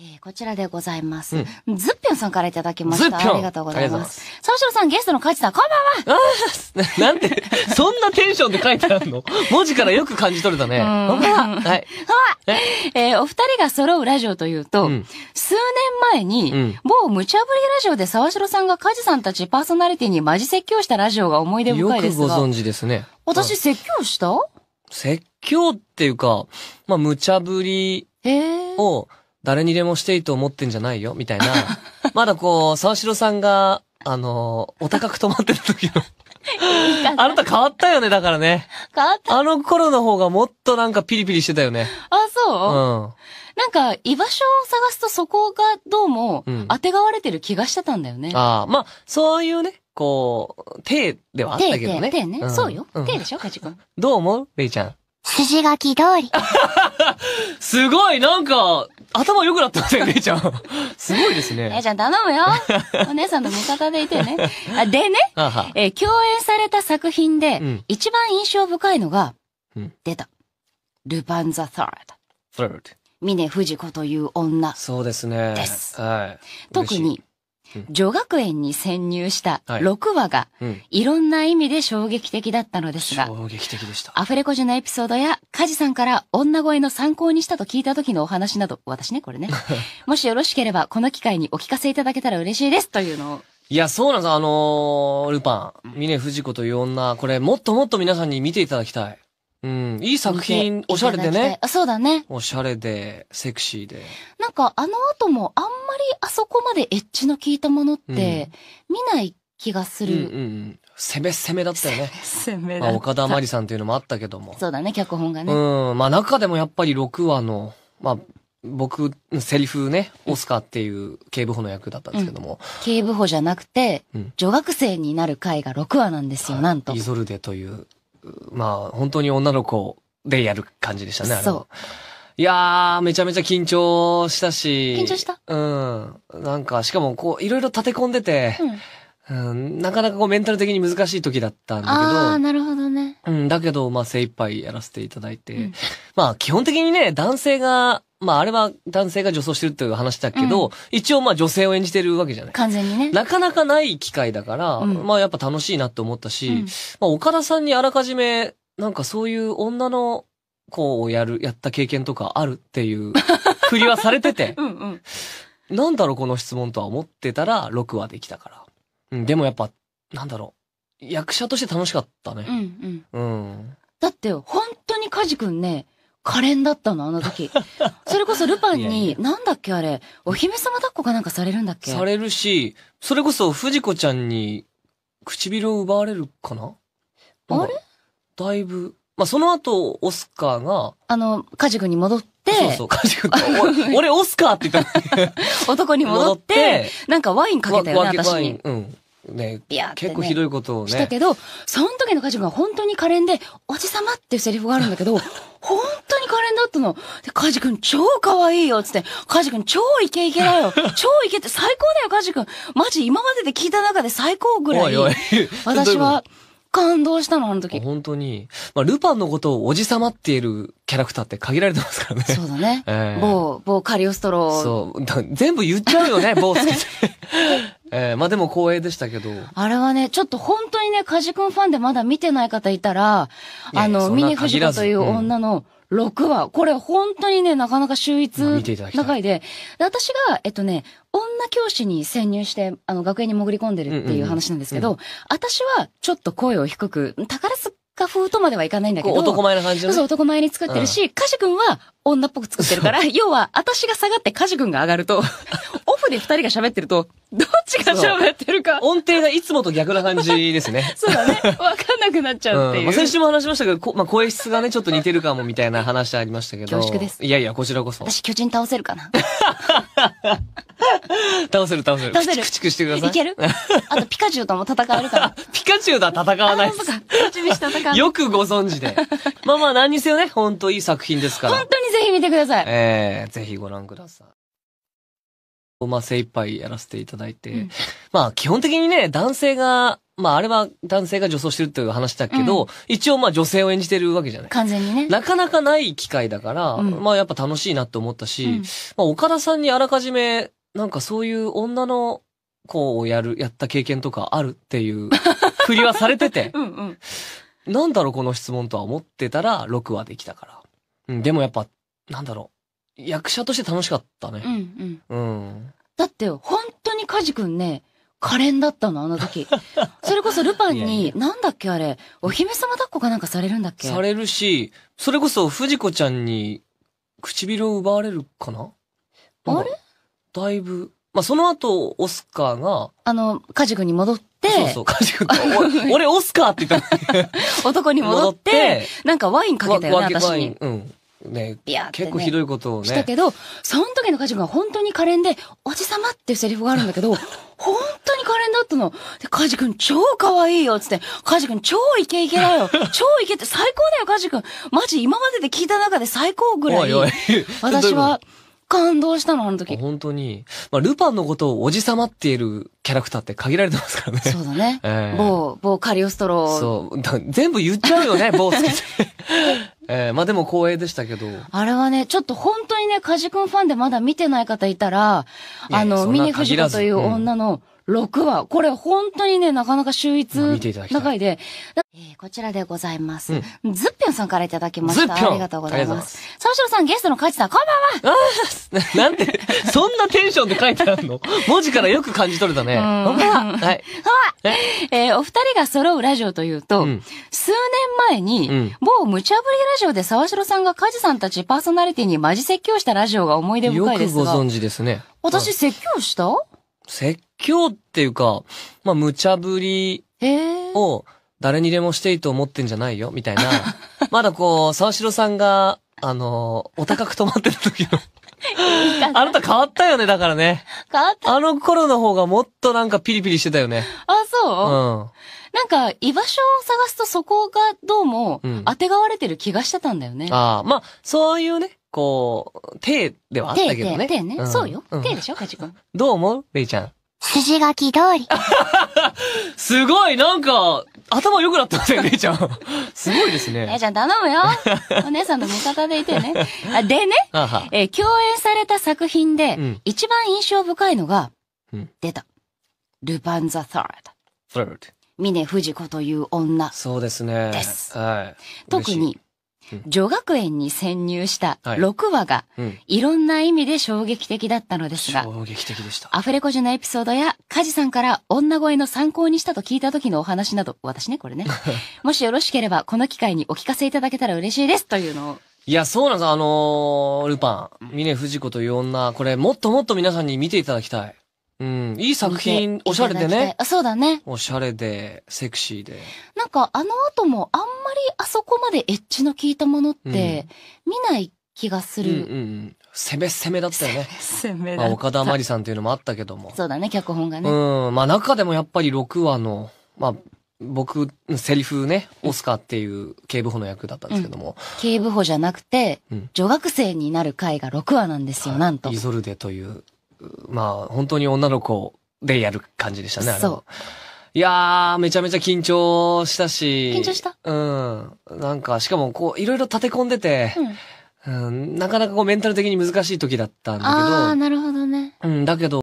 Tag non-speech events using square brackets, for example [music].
えー、こちらでございます。ずっぴょんさんからいただきました。ありがとうございます。三四郎さん、ゲストのカジさん、こんばんは [laughs] なんで、[laughs] そんなテンションで書いてあるの文字からよく感じ取れたね。こんばんは。はい。え、えー、お二人が揃うラジオというと、うん、数年前に、うん、某無茶ぶりラジオで沢城さんがカジさんたちパーソナリティにマジ説教したラジオが思い出深いですが。よくご存知ですね。私、説教した説教っていうか、まあ、無茶ぶりを、えー誰にでもしていいと思ってんじゃないよ、みたいな。[laughs] まだこう、沢城さんが、あの、お高く泊まってる時のあなた変わったよね、だからね。変わったあの頃の方がもっとなんかピリピリしてたよね。あ、そううん。なんか、居場所を探すとそこがどうも、当てがわれてる気がしてたんだよね。うん、ああ、まあ、そういうね、こう、手ではあったけどね。手、手、手ね。うん、そうよ。手でしょ、かじくん。どう思うレイちゃん。筋書き通り。[laughs] すごいなんか、頭良くなったね、[laughs] 姉ちゃん。すごいですね。[laughs] 姉ちゃん頼むよ。お姉さんの味方でいてね。あでね、は、えー、共演された作品で、一番印象深いのが、うん、出た。ルパンザ・サード。サード。峰富士子という女。そうですね。です。はい。特に、女学園に潜入した6話が、いろんな意味で衝撃的だったのですが、衝撃的でした。アフレコ時のエピソードや、カジさんから女声の参考にしたと聞いた時のお話など、私ね、これね。[laughs] もしよろしければ、この機会にお聞かせいただけたら嬉しいです、というのを。いや、そうなんですあのー、ルパン、峰不二子という女、これ、もっともっと皆さんに見ていただきたい。うん、いい作品、おしゃれでね。そうだね。おしゃれで、セクシーで。なんか、あの後もあんまりあそこまでエッジの効いたものって、見ない気がする。うん、うん、うん。攻め攻めだったよね。攻めだった。まあ、岡田真理さんというのもあったけども。そうだね、脚本がね。うん。まあ、中でもやっぱり6話の、まあ、僕、セリフね、オスカーっていう警部補の役だったんですけども。うん、警部補じゃなくて、うん、女学生になる回が6話なんですよ、はい、なんと。イゾルデというまあ、本当に女の子でやる感じでしたね、あれそう。いやー、めちゃめちゃ緊張したし。緊張したうん。なんか、しかもこう、いろいろ立て込んでて、うん、うん、なかなかこうメンタル的に難しい時だったんだけど。ああ、なるほどね。うん、だけど、まあ精一杯やらせていただいて。うん、まあ基本的にね、男性がまああれは男性が女装してるっていう話だけど、うん一応まあ女性を演じてるわけじゃない。完全にね。なかなかない機会だから、うんまあやっぱ楽しいなって思ったし、うんまあ岡田さんにあらかじめ、なんかそういう女の子をやる、やった経験とかあるっていう、振 [laughs] りはされてて、うんうん。なんだろうこの質問とは思ってたら、6話できたから。うん、でもやっぱ、なんだろう。役者として楽しかったね。うんうん。うん。だって、本当にカジ君ね、可憐だったの、あの時。[laughs] それこそルパンに、いやいやなんだっけあれ、お姫様抱っこかなんかされるんだっけされるし、それこそ藤子ちゃんに唇を奪われるかなあれだいぶ、まあ、その後、オスカーが、あの、カジ君に戻って、そうそう、カジ君、[laughs] 俺、オスカーって言った [laughs] 男に戻って、なんかワインかけたよね、私に。ワイン、うん。ね、ビャーって、ね、結構ひどいことをね。したけど、その時のカジ君は本当に可憐で、おじさまっていうセリフがあるんだけど、[laughs] 本当に可憐だったの。で、カジ君超可愛いよ、つって。カジ君超イケイケだよ。[laughs] 超イケって最高だよ、カジ君。マジ今までで聞いた中で最高ぐらい。おいおい [laughs] 私は、感動したの、あの時。本当に。まあ、ルパンのことをおじさまっているキャラクターって限られてますからね。そうだね。えー、某、某カリオストロそう。全部言っちゃうよね、某つて。ええー、まあでも光栄でしたけど。あれはね、ちょっと本当にね、カジ君ファンでまだ見てない方いたら、あの、ミフ藤子という女の、6話、うん。これ本当にね、なかなか秀逸な回で。私が、えっとね、女教師に潜入して、あの、学園に潜り込んでるっていう話なんですけど、うんうんうん、私はちょっと声を低く、宝塚家風とまではいかないんだけど。男前な感じの、ね、そう、男前に作ってるし、カジ君は女っぽく作ってるから、要は、私が下がってカジ君が上がると、[laughs] オフで二人が喋ってると、どっちが喋ってるか。音程がいつもと逆な感じですね。[laughs] そうだね。わかんなくなっちゃうっていう。うん、まあ、先週も話しましたけど、まあ、声質がね、ちょっと似てるかもみたいな話ありましたけど。恐縮です。いやいや、こちらこそ。私巨人倒せるかな。[laughs] 倒せる倒せる。倒せる。駆逐してください。いける [laughs] あとピカチュウとも戦えるから。ピカチュウとは戦わないです。よくご存知で。まあまあ何にせよね、本当いい作品ですから。本当にぜひ見てください。ええー、ぜひご覧ください。まあ、精一杯やらせていただいて、うん、まあ、基本的にね、男性がまああれは男性が女装してるっていう話だけど、うん、一応まあ女性を演じてるわけじゃない。完全にね。なかなかない機会だから、うん、まあやっぱ楽しいなって思ったし、うん、まあ岡田さんにあらかじめ、なんかそういう女の子をやる、やった経験とかあるっていう [laughs] ふりはされてて、うん、うん、なんだろうこの質問とは思ってたら6話できたから。うん、でもやっぱ、なんだろう、役者として楽しかったね。うん、うん。うん。だって本当にカジ君ね、可憐だったの、あの時。[laughs] それこそルパンに、なんだっけあれ、お姫様抱っこかなんかされるんだっけされるし、それこそ藤子ちゃんに唇を奪われるかなあれだいぶ。まあ、その後、オスカーが。あの、カジ君に戻って。そうそう、カジ君。[laughs] 俺、オスカーって言ったの。[laughs] 男に戻って、なんかワインかけたよね、私に。うん。ね、ね、結構ひどいことをね。したけど、その時のカジ君は本当に可憐で、おじさまっていうセリフがあるんだけど、だったの。で、カジ君超可愛いよっつって、カジ君超イケイケだよ。超イケって最高だよ、カジ君。マジ今までで聞いた中で最高ぐらい。おいおい私は、感動したの、あの時。本当に。まあ、ルパンのことをおじさまっているキャラクターって限られてますからね。そうだね。えー、某、某カリオストロそう。全部言っちゃうよね、[laughs] 某つけて。えー、まあでも光栄でしたけど。あれはね、ちょっと本当にね、カジ君ファンでまだ見てない方いたら、あの、ミニフジコという女の、うん6話。これ本当にね、なかなか秀逸な回で。えー、こちらでございます。ズッずっぴょんさんからいただきました。ありがとうございます。沢城さん、ゲストのカジさん、こんばんはあなんて、そんなテンションで書いてあるの文字からよく感じ取れたね。ほら、はい。ほら、えー、お二人が揃うラジオというと、数年前に、う某無茶ぶりラジオで沢城さんがカジさんたちパーソナリティにマジ説教したラジオが思い出深いですが。よくご存知ですね。私、説教した説日っていうか、まあ、無茶ぶりを誰にでもしていいと思ってんじゃないよ、みたいな。[laughs] まだこう、沢城さんが、あの、お高く泊まってる時のあなた変わったよね、だからね。変わったあの頃の方がもっとなんかピリピリしてたよね。あ、そううん。なんか、居場所を探すとそこがどうも、当てがわれてる気がしてたんだよね。うん、ああ、まあ、そういうね、こう、手ではあったけどね。手、手、手ね。うん、そうよ。手でしょ、かじくん。[laughs] どう思うレイちゃん。筋書き通り。[laughs] すごいなんか、頭良くなってません、[laughs] 姉ちゃん。すごいですね。姉ちゃん頼むよ。お姉さんの味方でいてね。[laughs] あでね、えー、共演された作品で、一番印象深いのが、うん、出た。ルパンザ・サード。サード。峰不二子という女。そうですね。です。はい。特に、女学園に潜入した6話が、いろんな意味で衝撃的だったのですが、衝撃的でした。アフレコ時のエピソードや、カジさんから女声の参考にしたと聞いた時のお話など、私ね、これね。[laughs] もしよろしければ、この機会にお聞かせいただけたら嬉しいです、というのを。いや、そうなんです。あのー、ルパン、峰不二子という女、これ、もっともっと皆さんに見ていただきたい。うん、いい作品、おしゃれでね。そうだね。おしゃれで、セクシーで。なんか、あの後もあんまりあそこまでエッジの効いたものって、見ない気がする。うん、うん、うん。攻め攻めだったよね。攻めだった。まあ、岡田真理さんっていうのもあったけども。そうだね、脚本がね。うん。まあ、中でもやっぱり6話の、まあ、僕、セリフね、オスカーっていう警部補の役だったんですけども。うん、警部補じゃなくて、うん、女学生になる回が6話なんですよ、なんと。イゾルデというまあ、本当に女の子でやる感じでしたね、そう。いやー、めちゃめちゃ緊張したし。緊張したうん。なんか、しかもこう、いろいろ立て込んでて、うん、うん、なかなかこうメンタル的に難しい時だったんだけど。ああ、なるほどね。うん、だけど、